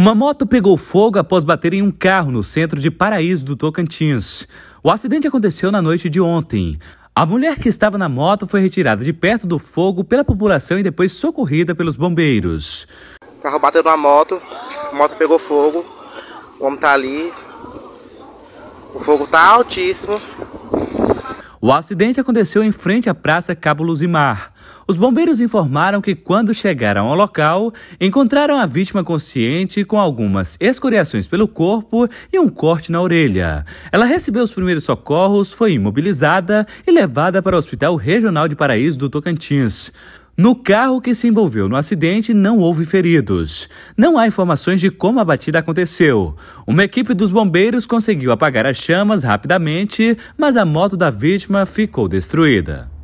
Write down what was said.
Uma moto pegou fogo após bater em um carro no centro de Paraíso do Tocantins. O acidente aconteceu na noite de ontem. A mulher que estava na moto foi retirada de perto do fogo pela população e depois socorrida pelos bombeiros. O carro bateu na moto, a moto pegou fogo, o homem tá ali. O fogo tá altíssimo, o acidente aconteceu em frente à Praça Cabo Luzimar. Os bombeiros informaram que, quando chegaram ao local, encontraram a vítima consciente com algumas escoriações pelo corpo e um corte na orelha. Ela recebeu os primeiros socorros, foi imobilizada e levada para o Hospital Regional de Paraíso do Tocantins. No carro que se envolveu no acidente não houve feridos. Não há informações de como a batida aconteceu. Uma equipe dos bombeiros conseguiu apagar as chamas rapidamente, mas a moto da vítima ficou destruída.